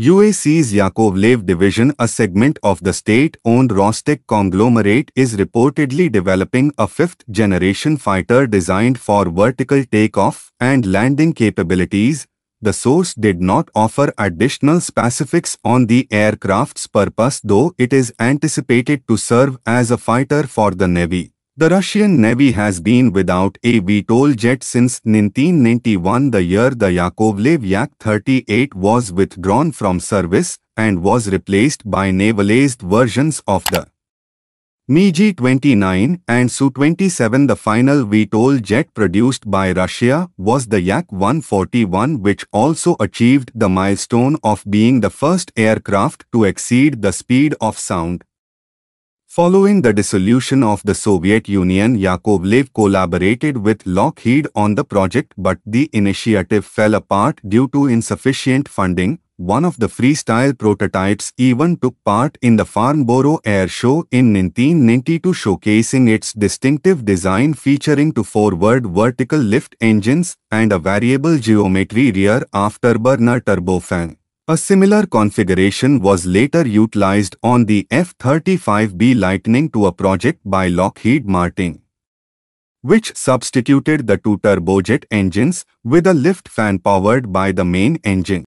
UAC's Yakovlev division, a segment of the state-owned Rostec conglomerate, is reportedly developing a fifth-generation fighter designed for vertical takeoff and landing capabilities. The source did not offer additional specifics on the aircraft's purpose though it is anticipated to serve as a fighter for the Navy. The Russian Navy has been without a VTOL jet since 1991 the year the Yakovlev Yak-38 was withdrawn from service and was replaced by navalized versions of the MiG-29 and Su-27 The final VTOL jet produced by Russia was the Yak-141 which also achieved the milestone of being the first aircraft to exceed the speed of sound. Following the dissolution of the Soviet Union, Yakovlev collaborated with Lockheed on the project but the initiative fell apart due to insufficient funding. One of the freestyle prototypes even took part in the Farnborough Air Show in 1992 showcasing its distinctive design featuring two forward vertical lift engines and a variable geometry rear afterburner turbofan. A similar configuration was later utilized on the F-35B Lightning II a project by Lockheed Martin, which substituted the two turbojet engines with a lift fan powered by the main engine.